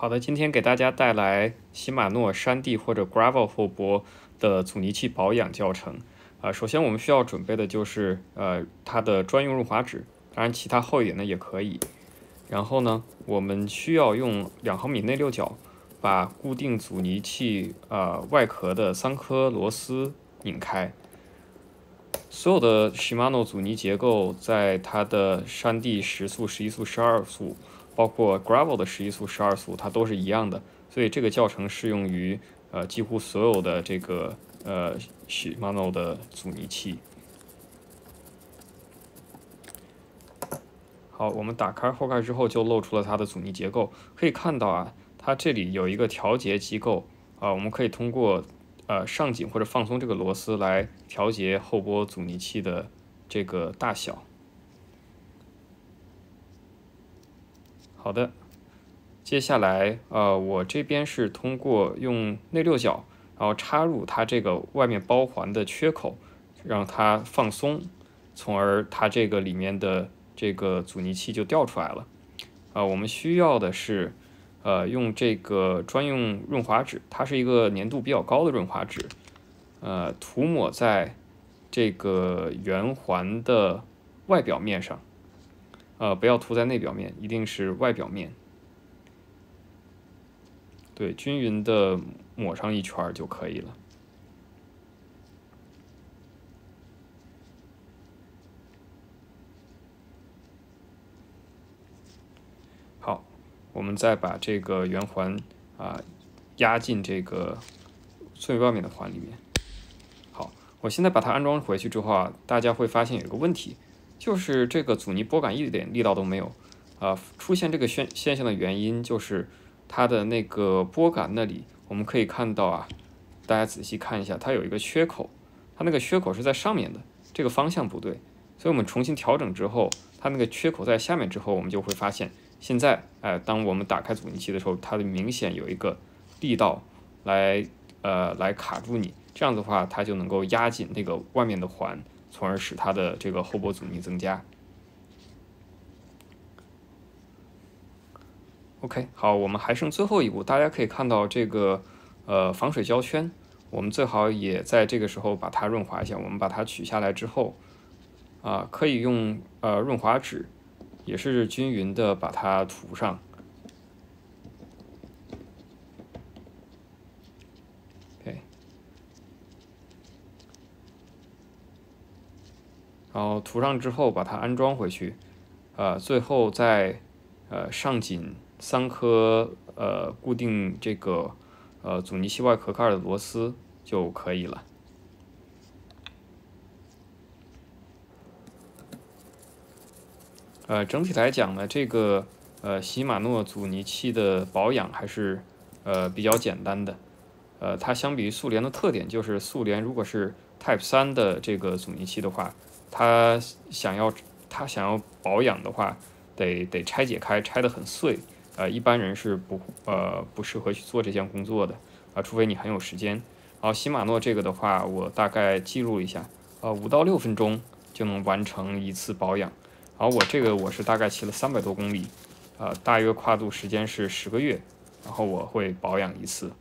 好的，今天给大家带来禧玛诺山地或者 gravel 后拨的阻尼器保养教程。啊，首先我们需要准备的就是呃它的专用润滑脂，当然其他厚一点的也可以。然后呢，我们需要用两毫米内六角把固定阻尼器呃外壳的三颗螺丝拧开。所有的禧玛诺阻尼结构在它的山地时速、十一速、十二速。包括 gravel 的十一速、十二速，它都是一样的，所以这个教程适用于呃几乎所有的这个呃 Shimano 的阻尼器。好，我们打开后盖之后，就露出了它的阻尼结构，可以看到啊，它这里有一个调节机构，啊，我们可以通过呃上紧或者放松这个螺丝来调节后拨阻尼器的这个大小。好的，接下来，呃，我这边是通过用内六角，然后插入它这个外面包环的缺口，让它放松，从而它这个里面的这个阻尼器就掉出来了。啊，我们需要的是，呃，用这个专用润滑脂，它是一个粘度比较高的润滑脂，呃，涂抹在这个圆环的外表面上。呃，不要涂在内表面，一定是外表面。对，均匀的抹上一圈儿就可以了。好，我们再把这个圆环啊压进这个最外面的环里面。好，我现在把它安装回去之后啊，大家会发现有个问题。就是这个阻尼拨杆一点力道都没有，呃，出现这个现现象的原因就是它的那个拨杆那里，我们可以看到啊，大家仔细看一下，它有一个缺口，它那个缺口是在上面的，这个方向不对，所以我们重新调整之后，它那个缺口在下面之后，我们就会发现，现在，呃，当我们打开阻尼器的时候，它的明显有一个力道来，呃，来卡住你，这样的话，它就能够压紧那个外面的环。从而使它的这个后波阻尼增加。OK，好，我们还剩最后一步，大家可以看到这个呃防水胶圈，我们最好也在这个时候把它润滑一下。我们把它取下来之后，啊，可以用呃润滑脂，也是均匀的把它涂上。然后涂上之后，把它安装回去，呃，最后再呃上紧三颗呃固定这个呃阻尼器外壳盖的螺丝就可以了。呃，整体来讲呢，这个呃禧玛诺阻尼器的保养还是呃比较简单的。呃，它相比于速联的特点就是，速联如果是 Type 三的这个阻尼器的话。他想要，他想要保养的话，得得拆解开，拆得很碎，呃，一般人是不，呃，不适合去做这项工作的，啊，除非你很有时间。然后禧玛诺这个的话，我大概记录一下，呃，五到六分钟就能完成一次保养。然后我这个我是大概骑了三百多公里，呃，大约跨度时间是十个月，然后我会保养一次。